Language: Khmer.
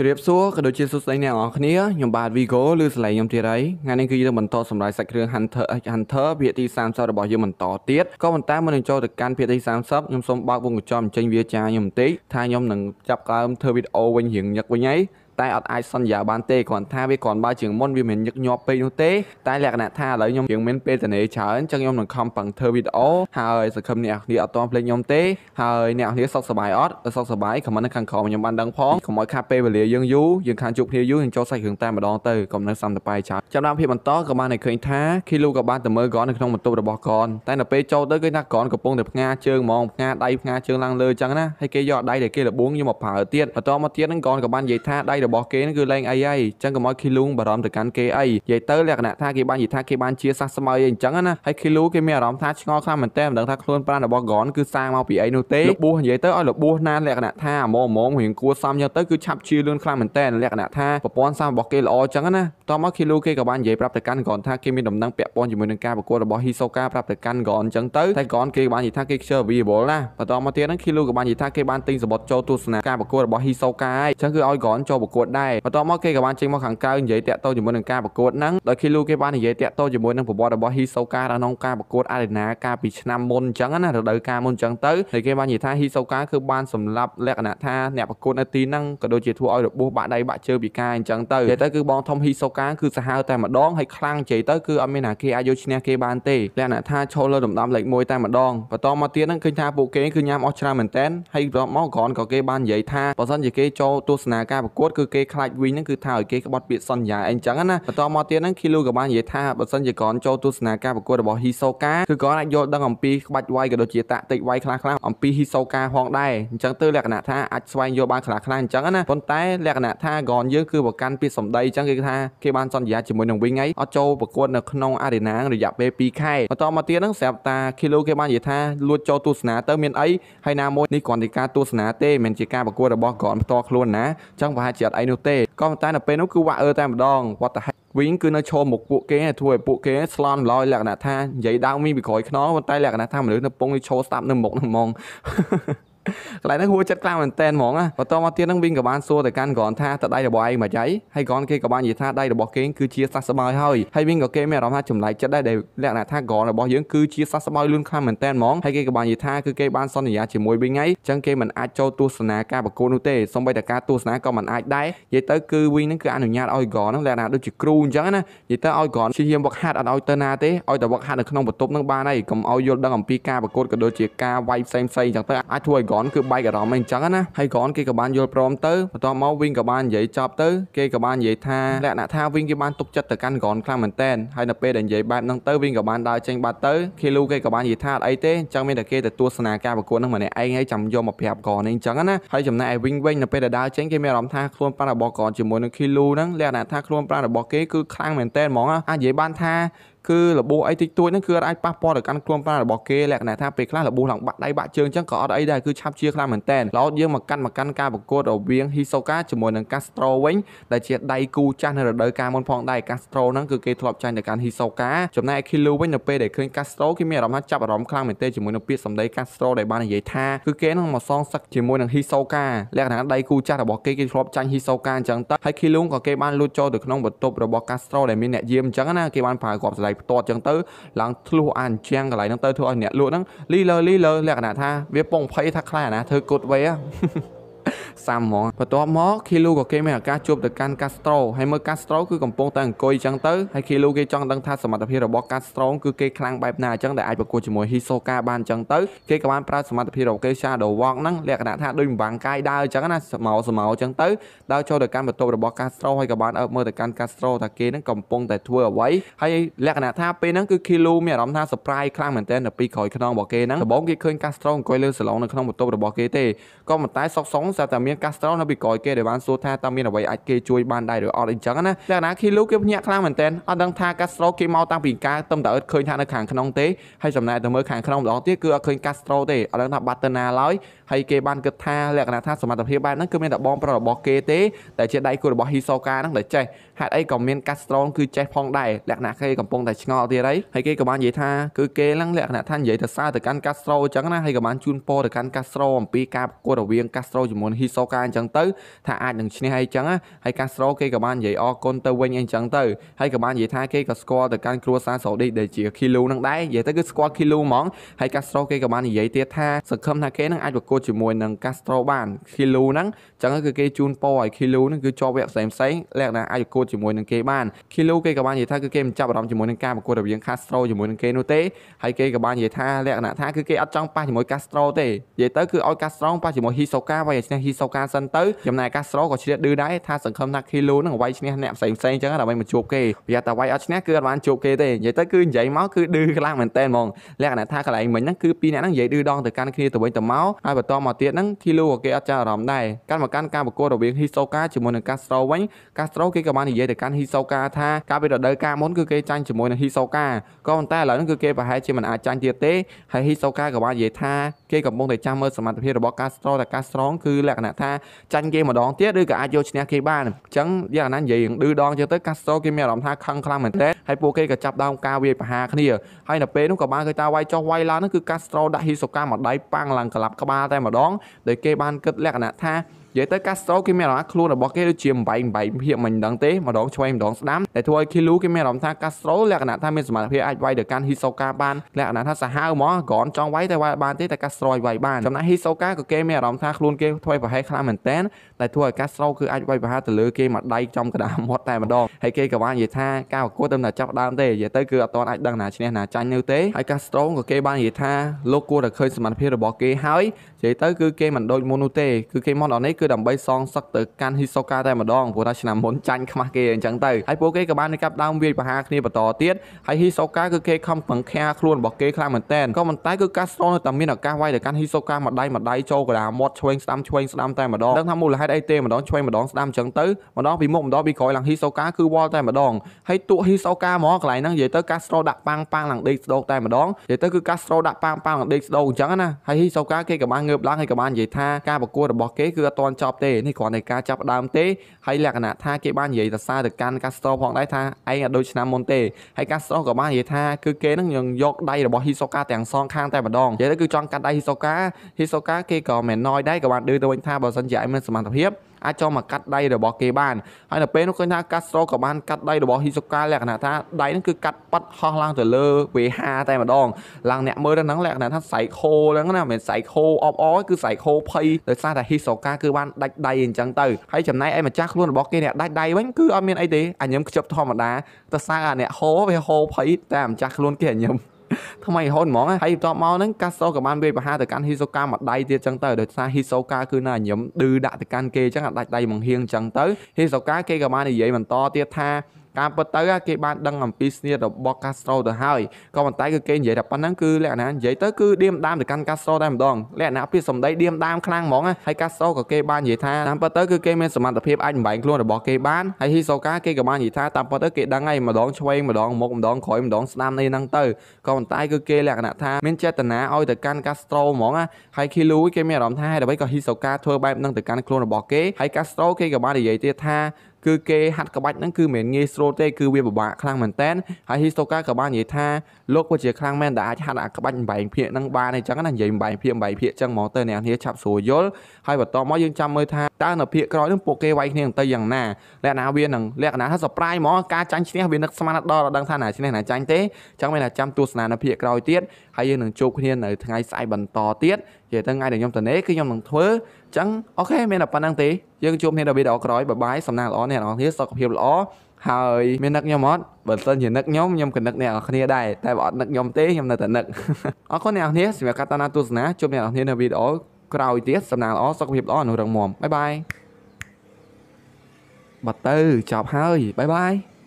ជម្រាបសួរក៏ដូចជាសួស្តីអ្នកនរគ្នាខ្ញុំបាទ Vigo ឬសលេងខ្ញុំទៀតហើយថ្ងៃនេះគឺយើងបន្តសម្រាប់សាច់រឿង Hunter x Hunter ភាគទី30របស់យើងបន្តទៀតក៏ប៉ុន្តែមុននឹងចូលទៅកាន់ភាគទី30ខ្ញុំសូមបើកវងកញ្ចក់បញ្ចេញវាចាខ្ញុំបន្តិចថាខ្ញុំនឹងចាប់ដើមធ្វើវីដេអូវិញរៀងញឹកវិញហើយតែអត់អាចសន្យាបានទេគ្រាន់ថាវាគ្រាន់បើជាងមុនវាមិនញឹកញាប់ពេកនោះទេតែលក្ខណៈថាឥឡូវខ្ញុំយើងមានពេលទៅនេច្រើនចឹងខ្ញុំនឹងខំប្រឹងធ្វើវីដេអូហើយសង្ឃឹមអ្នកគ្នាអត់ទាន់ភ្លេចខ្ញុំទេហើយអ្នកគ្នាសុខសប្បាយអត់សុខសប្បាយខមមិននៅខាងក្រោមខ្ញុំបានដឹងផងកុំឲ្យខាត់ពេលវេលាយើងយូរយើងខានជួបគ្នាយូរយើងចូលសាច់រឿងតែម្ដងទៅកុំនៅសំតបាយច្រើនចំណាំភាពបន្តក៏បានឃើញថាឃីលូក៏បានទៅមើលគាត់នៅក្នុងបន្ទប់របស់គាត់តែនៅពេលចូលទៅឃើញថាគាត់កំពុងតែផ្ងាជើងហ្មងផ្ងាដៃផ្ងាជើងឡើងលើចឹងណាហើយគេយកដៃដែលគេលបួងយកមកប្រើទៀតបន្តមកទៀតហ្នឹងគាត់ក៏បាននិយាយថាដៃរបស់គេហ្នឹងគឺលែងអីហើយអញ្ចឹងកុំឲ្យឃីលូងបារម្ភទៅកាន់គេអីនិយាយទៅលក្ខណៈថាគេបាននិយាយថាគេបានជាសះស្បើយអីអញ្ចឹងណាហើយឃីលូគេមានអារម្មណ៍ថាឆ្ងល់ខ្លាំងមែនតើមិនដឹងថាខ្លួនប្រាណរបស់ហ្គនគឺសាងមកពីអីនោះទេលបួសនិយាយទៅឲ្យលបួសណាលក្ខណៈថាអាម៉ូម៉ូរៀងគួរសមយកទៅគឺឆាប់ជាលឿនខ្លាំងមែនតើលក្ខណៈថាប្រព័ន្ធសាមរបស់គេល្អអញ្ចឹងណាតោះមកឃីលូគេក៏បាននិយាយប្រាប់ទៅកាន់ហ្គនថាគេមានដំណឹងពាក់ព័ន្ធជាមួយនឹងការប្រកួតរបស់ហ៊ីសូកាប្រាប់ទៅកាន់ហ្គនអញ្ចឹងទៅតែហ្គនគេបាននិយាយថាគេខ្ជិល available ណាបន្តមកទៀតហ្នឹងឃីលូក៏បាននិយាយថាគេបានទិញសម្បត្តិចូលទស្សនាការប្រកួតរបស់ហ៊ីសូកាហើយអញ្ចឹងគឺឲ្យហ្គនចូលប្រកួតដែរបន្ទាប់មកគេក៏បានចេញមកខាងក្រៅនិយាយតាក់ទងជាមួយនឹងការប្រកួតហ្នឹងដោយឃីលូគេបាននិយាយតាក់ទងជាមួយនឹងប្រវត្តិរបស់ហ៊ីសូកាក្នុងការប្រកួតអារីណាកាលពីឆ្នាំមុនអញ្ចឹងណារដូវកាលមុនអញ្ចឹងទៅហើយគេបាននិយាយថាហ៊ីសូកាគឺបានសម្លាប់លក្ខណៈថាអ្នកប្រកួតនៅទីហ្នឹងក៏ដូចជាធ្វើឲ្យរបួសបាក់ដៃបាក់ជើពីការអញ្ចឹងទៅនិយាយទៅគឺបងធំហ៊ីសូកាគឺសាហាវតែម្ដងហើយខ្លាំងជ័យទៅគឺអត់មានណាគេអាចយកឈ្នះគេបានទេលក្ខណៈថាឈលលើដំដំលេខ1តែម្ដងបន្តមកទៀតហ្នឹងឃើញថាពួកគេគឺញ៉ាំអស់ច្រើនមែនតែនហើយបន្តមកគ្រាន់ក៏គេបាននិយាយថាបើសិនជាគេចូលទស្សនាការប្រកួតគឺគេខ្លាចវិញហ្នឹងគឺថាឲ្យគេក្បត់ពាក្យសន្យាអីចឹងណាបន្តមកទៀតហ្នឹងឃីលូក៏បាននិយាយថាបើសិនជាកូនចូលទស្សនាការប្រកួតរបស់ហ៊ីសូកាគឺកូនអាចយល់ដឹងអំពីក្បាច់វាយក៏ដូចជាតាក់ទិកវាយខ្លះៗអំពីហ៊ីសូកាហងដែរអញ្ចឹងទៅលក្ខណៈថាអាចស្វែងយល់បានខ្លះៗអញ្ចឹងណាប៉ុន្តែលក្ខណៈថាកូនយើងគឺប្រកាន់ពាក្យសម្ដីអញ្ចឹងគេថាគេបានសន្យាជាមួយនឹងវិញហើយអត់ចូលប្រកួតនៅក្នុងអារីណារយៈពេល2ខែបន្តមកទៀតហ្នឹងស្រាប់តាឃីលូគេបាននិយាយថាលួចចូលទស្សនាទៅមានអីហើយណាមួយនេះគ្រាន់តែការទស្សនាទេមិនមែនជាការប្រកួតរបស់កូនផ្ទាល់ខ្លួនណាអញ្ចឹងប្រហែលជាអត់អីនោះទេក៏ប៉ុន្តែនៅពេលនោះគឺវ៉ាក់អឺតែម្ដង what the heck វិញគឺនៅឈរមកពួកគេធ្វើឲ្យពួកគេស្លន់ឡយលក្ខណៈថានិយាយដើមមីពីក្រោយខ្នងប៉ុន្តែលក្ខណៈថាមនុស្សនៅពងនេះឈរស្ដាប់នៅមុខហ្នឹងហ្មងកន្លែងហ្នឹងហួចិត្តខ្លាំងមែនតែនហ្មងណាបន្តមកទៀតហ្នឹងវិញក៏បានសួរទៅកាន់គ្រាន់ថាតើដៃរបស់ឯងមកចៃហើយគ្រាន់គេក៏បាននិយាយថាដៃរបស់គេគឺជាសះស្បើយហើយហើយវិញក៏គេមានអារម្មណ៍ថាចម្លែកចិត្តដែរដែលលក្ខណៈថាគ្រាន់របស់យើងគឺជាសះស្បើយលឿនខ្លាំងមែនតែនហ្មងហើយគេក៏បាននិយាយថាគឺគេបានសន្យាជាមួយវិញហើយអញ្ចឹងគេមិនអាចចូលទស្សនាការប្រកួតនោះទេសូម្បីតែការទស្សនាក៏មិនអាចដែរនិយាយទៅគឺវិញហ្នឹងគឺអនុញ្ញាតឲ្យគ្រាន់ហ្នឹងលក្ខណៈដូចជាគ្រូអញ្ចឹងណានិយាយទៅឲ្យគ្រាន់ជាយាមវឹកហាត់អត់ឲ្យទៅណាទេឲ្យតែវឹកហាត់នៅក្នុងបន្ទប់ហ្នឹងបានហើយកុំឲ្យយល់ដឹងអំពីការប្រកួតក៏ដូចជាការវាយផ្សេងៗអញ្ចឹងទៅអាចធ្វើឲ្យគ្រាន់គ្រាន់គឺបែកអារម្មណ៍អីអញ្ចឹងណាហើយគ្រាន់គេក៏បានយល់ព្រមទៅបន្ទាប់មកវិញក៏បាននិយាយចប់ទៅគេក៏បាននិយាយថាលក្ខណៈថាវិញគេបានទុកចិត្តទៅកាន់គ្រាន់ខ្លាំងមែនតែនហើយនៅពេលដែលនិយាយបែបហ្នឹងទៅវិញក៏បានដើរចេញបាត់ទៅឃីលូគេក៏បាននិយាយថាអីទេអញ្ចឹងមានតែគេទៅទស្សនាការប្រកួតហ្នឹងម្នាក់ឯងហើយចាំយកមកប្រាប់គ្រាន់នេះអញ្ចឹងណាហើយចំណែកឯវិញវិញនៅពេលដែលដើរចេញគេមានអារម្មណ៍ថាខ្លួនប៉ារបស់គ្រាន់ជាមួយនឹងឃីលូហ្នឹងលក្ខណៈថាខ្លួនប៉ារបស់គេគឺខ្លាំងមែនតែនហ្មងអាចនិយាយបានថាគឺរបួសអីតិចតួចហ្នឹងគឺអត់អាចប៉ះពាល់ទៅកាន់ខ្លួនប្រាណរបស់គេលក្ខណៈថាពេលខ្លះរបួសឡើងបាក់ដៃបាក់ជើងអញ្ចឹងក៏អត់អីដែរគឺឆាប់ជាខ្លាំងមែនតើឡូតយើងមកកាន់មកកាន់ការប្រកួតរវាង Hisoka ជាមួយនឹង Castro វិញដែលជាដៃគូចាស់នៅរដូវកាលមុនផងដែរ Castro ហ្នឹងគឺគេធ្លាប់ចាញ់ទៅកាន់ Hisoka ចំណែក Kilu វិញនៅពេលដែលឃើញ Castro គេមានអារម្មណ៍ថាចាប់អារម្មណ៍ខ្លាំងមែនទែនជាមួយនឹងពាក្យសម្ដី Castro ដែលបាននិយាយថាគឺគេនឹងមកសងសឹកជាមួយនឹង Hisoka លក្ខណៈដៃគូចាស់របស់គេគេធ្លាប់ចាញ់ Hisoka អញ្ចឹងទៅហើយ Kilu ក៏គេបានលួចចូលទៅក្នុងបន្ទប់របស់ Castro ដែលមានអ្នកយាមអញ្ចឹងណាគេបានប្រើគ្រាប់ស្លាយផ្ទាត់ចឹងទៅឡើងធ្លុះអាអញ្ចឹងកន្លែងហ្នឹងទៅធ្វើឲ្យអ្នកលក់ហ្នឹងលីលើលីលើលក្ខណៈថា វាពងភ័យថាខ្លាចអាណាធ្វើ good way ហ៎សាំហ្មងបន្ទាប់មកឃីលូក៏គេមានឱកាសជួបទៅកាន់កាស្ត្រូហើយមើលកាស្ត្រូគឺកំពុងតែអង្គុយចឹងទៅហើយឃីលូគេចង់ដឹងថាសមត្ថភាពរបស់កាស្ត្រូគឺគេខ្លាំងបែបណាចឹងដែលអាចប្រកួតជាមួយហ៊ីសូកាបានចឹងទៅគេក៏បានប្រើសមត្ថភាពរបស់គេ Shadow Walk ហ្នឹងលក្ខណៈថាដូចម្បាំងកាយដើរចឹងណាស្មោស្មោចឹងទៅដើរចូលទៅកាន់បន្ទប់របស់កាស្ត្រូហើយក៏បានអើបមើលទៅកាន់កាស្ត្រូថាគេហ្នឹងកំពុងតែធ្វើអ្វីហើយលក្ខណៈថាពេលហ្នឹងគឺឃីលូមានអារម្មណ៍ថា surprise ខ្លាំងមែនទែនទៅពីក្រោយខ្នងរបស់គេហ្នឹងដំបូងគេឃើញកាស្ត្រូអង្គុយលើសាឡុងនៅក្នុងបន្ទប់របស់គេទេក៏ប៉ុន្តែសុកសុងស្រាប់តែមាន Castro នៅពីក្រោយគេដែលបានសួរថាតើមានអ្វីអាចគេជួយបានដែរឬអត់អីចឹងណាលក្ខណៈ Kilu គេភ្ញាក់ខ្លាំងមែនទែនអត់ដឹងថា Castro គេមកតាំងពីការទំតើអត់ឃើញថានៅខាងក្នុងទេហើយចំណែកទៅមើលខាងក្នុងម្ដងទៀតគឺអត់ឃើញ Castro ទេអត់ដឹងថាបាត់ទៅណាឡើយហើយគេបានគិតថាលក្ខណៈថាសមត្ថភាពបែបហ្នឹងគឺមានតែបងប្រុសរបស់គេទេតែជាដៃគូរបស់ Hisoka ហ្នឹងដែលចេះហេតុអីក៏មាន Castro គឺចេះផងដែរលក្ខណៈគេកំពុងតែឆ្ងល់ទៀតហើយហើយគេក៏បាននិយាយថាគឺគេហ្នឹងលក្ខណៈថានិយាយទៅសារទៅកាន់ Castro អញ្ចឹងណាហើយក៏បានជូនពរទៅកាន់ Castro អំពីការប្រកួតរវាង Castro ជាមួយ Hisoka សូកាអញ្ចឹងទៅ ថាអាចនឹងឈ្នះអីចឹងណាហើយកាស្រូគេក៏បាននិយាយអរគុណទៅវិញអីចឹងទៅហើយក៏បាននិយាយថាគេក៏ស្គាល់ទៅកាន់គ្រួសារសាអូឌីដែលជាឃីលូនឹងដែរនិយាយទៅគឺស្គាល់ឃីលូហ្មងហើយកាស្រូគេក៏បាននិយាយទៀតថាសង្ឃឹមថាគេនឹងអាចប្រកួតជាមួយនឹងកាស្រូបានឃីលូហ្នឹងចឹងគឺគេជូនពរឲ្យឃីលូហ្នឹងគឺជាប់វគ្គផ្សេងផ្សេងលក្ខណៈអាចប្រកួតជាមួយនឹងគេបានឃីលូគេក៏បាននិយាយថាគឺគេមិនចាប់អារម្មណ៍ជាមួយនឹងការប្រកួតរវាងកាស្រូជាមួយនឹងគេនោះទេហើយគេក៏បាននិយាយថាលក្ខណៈថាគឺគេអត់ចង់ប៉ះជាមួយកាស្រូទេនិយាយទៅគឺឲ្យកាស្រូប៉ះជាមួយហ៊ីសូកាវាយឲ្យឈ្នះហ៊ីសូកាសិនទៅចំណែកអាកាសស្រក៏ជ្រៀតឌឺដែរថាសង្ឃឹមថាឃីឡូនឹងវាយឈ្នះអ្នកផ្សេងផ្សេងអញ្ចឹងដើម្បីមកជួបគេប្រយ័ត្នតែវាយអត់ឈ្នះគឺអត់បានជួបគេទេនិយាយទៅគឺនិយាយមកគឺឌឺខ្លាំងមែនតើហ្មងលក្ខណៈថាកន្លែងមិញហ្នឹងគឺពីរអ្នកហ្នឹងនិយាយឌឺដងទៅកាន់គ្នាទៅវិញទៅមកហើយបន្តមកទៀតហ្នឹងឃីឡូក៏គេអត់ចាប់អារម្មណ៍ដែរកាន់មកកាន់ការប្រកួតរវាងហ៊ីសូកាជាមួយនឹងកាសត្រូវិញកាសត្រូគេក៏បាននិយាយទៅកាន់ហ៊ីសូកាថាកាលពីរដូវកាលមុនគឺគេចាញ់ជាមួយនឹងហ៊ីសូកាក៏ប៉ុន្តែឥឡូវហ្នឹងគឺគេប្រហែលជាមិនអាចចាញ់ទៀតទេហើយហ៊ីសូកាក៏បាននិយាយថាគេកំពុងតែចាំមើលសមត្ថភាពរបស់កាសត្រូតែកាសត្រូគឺលក្ខណៈណៈថាចាញ់គេម្ដងទៀតឬក៏អាចយកឈ្នះគេបានអញ្ចឹងយ៉ាងណានិយាយឌឺដងចឹងទៅកាសូគេមានអារម្មណ៍ថាខឹងខ្លាំងមែនទែនហើយពួកគេក៏ចាប់ដើមការវាយប្រហារគ្នាហើយនៅពេលនោះក៏បានឃើញថាវាយចុះវាយឡើងនោះគឺកាសូដាក់ហ៊ីសូកាមកដៃប៉ាំងឡើងក្លាប់ក្បាលតែម្ដងដោយគេបានគិតលក្ខណៈថានិយាយទៅកាស្ត្រូគេមានអារម្មណ៍ខ្លួនរបស់គេដូចជាបំបែកបំបែកភាពមិនដឹងទេម្ដងឆ្វេងម្ដងស្ដាំតែធ្វើឲ្យឃីលូគេមានអារម្មណ៍ថាកាស្ត្រូលក្ខណៈថាមានសមត្ថភាពអាចវាយទៅកាន់ហ៊ីសូកាបានលក្ខណៈថាសាហាវហ្មងគ្រាន់ចង់វាយតែវាយបានទេតែកាស្ត្រូអាចវាយបានចំណែកហ៊ីសូកាក៏គេមានអារម្មណ៍ថាខ្លួនគេធ្វើប្រហែលខ្លាំងមែនតែនតែធ្វើឲ្យកាស្ត្រូគឺអាចវាយប្រហារទៅលើគេមួយដៃចំកណ្ដាលមាត់តែម្ដងហើយគេក៏បាននិយាយថាការប្រកួតទៅតែចាប់ដើមទេនិយាយទៅគឺអត់ទាន់អាចដឹងណាឈ្នះណាចាញ់នៅទេហើយកាស្ត្រូក៏គេបាននិយាយថាលោកគួរតែឃើញសមត្ថភាពរបស់គេហើយនិយាយទៅគឺគេមិនដូចមុននោះទេគឺគេមកដល់នេះគឺដើម្បីសងសឹកទៅកាន់ហ៊ីសូកាតែម្ដងព្រោះថាឆ្នាំមុនចាញ់ខ្មាស់គេអញ្ចឹងទៅហើយពួកគេក៏បានចាប់ដើមវាយប្រហារគ្នាបន្តទៀតហើយហ៊ីសូកាគឺគេខំពង្ខាខ្លួនរបស់គេខ្លាំងមែនតើក៏ប៉ុន្តែគឺកាស្រូនៅតែមានឱកាសវាយទៅកាន់ហ៊ីសូកាមួយដៃមួយដៃចូលកណ្ដាលមាត់ឆ្វេងស្ដាំឆ្វេងស្ដាំតែម្ដងដឹងថាមូលហេតុអីទេម្ដងឆ្វេងម្ដងស្ដាំអញ្ចឹងទៅម្ដងពីមុខម្ដងពីក្រោយឡើងហ៊ីសូកាគឺវល់តែម្ដងហើយតួហ៊ីសូកាហ្មងកន្លែងហ្នឹងនិយាយទៅកាស្រូដាក់ប៉ាំងប៉ាំងឡើងដេកស្ដោកតែម្ដងនិយាយទៅគឺកាស្រូដាក់ប៉ាំងប៉ាំងឡើងដេកស្ដោកអញ្ចឹងណាហើយហ៊ីសូកាគេក៏បានងើបឡើងហើយក៏បាននិយាយថាការប្រកួតរបស់គេគឺអត់ទាន់ចប់ទេនេះគ្រាន់តែការចាប់ដើមទេហើយលក្ខណៈថាគេបាននិយាយទៅសារទៅកាន់ Castro ផងដែរថាឯងអាចដូចឆ្នាំមុនទេហើយ Castro ក៏បាននិយាយថាគឺគេនឹងយកដៃរបស់ Hisoka ទាំងសងខាងតែម្ដងនិយាយទៅគឺចង់កាត់ដៃ Hisoka Hisoka គេក៏មិនណយដែរក៏បានឌឺទៅវិញថាបើសិនជាឯងមានសមត្ថភាពអាចចូលមកកាត់ដៃរបស់គេបានហើយនៅពេលនោះឃើញថាកាស្ត្រូក៏បានកាត់ដៃរបស់ហ៊ីសូកាលក្ខណៈថាដៃនឹងគឺកាត់ប៉ាត់ហោះឡើងទៅលើវេហាតែម្ដងឡើងអ្នកមើលទៅហ្នឹងលក្ខណៈថា psycho ហ្នឹងណាមិនមែន psycho អបអរគឺ psycho ភ័យដោយសារតែហ៊ីសូកាគឺបានដាច់ដៃអញ្ចឹងទៅហើយចំណែកឯម្ចាស់ខ្លួនរបស់គេអ្នកដាច់ដៃវិញគឺអត់មានអីទេអញញឹមខ្ជិបធម្មតាទៅសើអាអ្នកហោវាហោភ័យតែម្ចាស់ខ្លួនគេអញញឹមថ្មីរហូតហ្មងហើយបន្ទាប់មកហ្នឹងកាសូក៏បានវាយប្រហារទៅកាន់ហ៊ីសូកាមួយដៃទៀតចឹងទៅដោយសារហ៊ីសូកាគឺណាញឹមឌឺដាក់ទៅកាន់គេចឹងអាដាច់ដៃបង្ហៀងចឹងទៅហ៊ីសូកាគេក៏បាននិយាយបន្តទៀតថាការពិតទៅគេបានដឹងអំពីស្នៀតរបស់កាស្ត្រូទៅហើយក៏ប៉ុន្តែគឺគេនិយាយតែប៉ុណ្្នឹងគឺលក្ខណៈនិយាយទៅគឺឌៀមដាមទៅកាន់កាស្ត្រូតែម្ដងលក្ខណៈពាក្យសម្ដីឌៀមដាមខ្លាំងហ្មងហើយកាស្ត្រូក៏គេបាននិយាយថាតាមពិតទៅគឺគេមានសមត្ថភាពអាចបំបែងខ្លួនរបស់គេបានហើយហ៊ីសូកាគេក៏បាននិយាយថាតាមពិតទៅគេដឹងហើយម្ដងឆ្វេងម្ដងមុខម្ដងក្រោយម្ដងស្ដាំនេះហ្នឹងទៅក៏ប៉ុន្តែគឺគេលក្ខណៈថាមានចេតនាឲ្យទៅកាន់កាស្ត្រូហ្មងហើយឃីលូគេមានអារម្មណ៍ថាហេតុអ្វីក៏ហ៊ីសូកាធ្វើបែបហ្នឹងទៅកាន់ខ្លួនរបស់គេហើយកាស្ត្រូគេក៏បាននិយាយទៀតថាគឺគេហាត់ក្បាច់ហ្នឹងគឺមិនងាយស្រួលទេគឺវាពិបាកខ្លាំងមែនតែនហើយហ៊ីស្តូកាក៏បាននិយាយថាលោកពិតជាខ្លាំងមែនដែលអាចហាត់អាក្បាច់បែងភាគហ្នឹងបានអញ្ចឹងណានិយាយបែងភាគបែងភាគអញ្ចឹងហ្មងទៅអ្នកនាងឆាប់ស្រួលយល់ហើយបន្តមកយើងចាំមើលថាតើនៅភាគក្រោយហ្នឹងពួកគេវាយគ្នាទៅយ៉ាងណាលក្ខណៈវានឹងលក្ខណៈថា surprise ហ្មងការចាញ់ឈ្នះវានឹកស្មានដល់ដល់ដឹងថាណាឈ្នះណាចាញ់ទេអញ្ចឹងមានតែចាំទស្សនានៅភាគក្រោយទៀតហើយយើងនឹងជួបគ្នានៅថ្ងៃស្អែកបន្តទៀតនិយាយទៅថ្ងៃដែលខ្ញុំទៅណេគឺខ្ញុំនឹងធ្វើអញ្ចឹងអូខេមានតែប៉ុណ្្នឹងទេយើងជួបគ្នាដល់វីដេអូក្រោយបាយបាយសំណាងល្អអ្នកនរគ្នាសុខភាពល្អហើយមាននឹកខ្ញុំអត់បើសិនជានឹកខ្ញុំខ្ញុំក៏នឹកអ្នកនរគ្នាដែរតែបើអត់នឹកខ្ញុំទេខ្ញុំនៅតែនឹកអរគុណអ្នកនរគ្នាសម្រាប់ការតាមដានទស្សនាជួបអ្នកនរគ្នានៅវីដេអូក្រោយទៀតសំណាងល្អសុខភាពល្អនៅរឹងមាំបាយបាយបាត់ទៅចប់ហើយបាយបាយ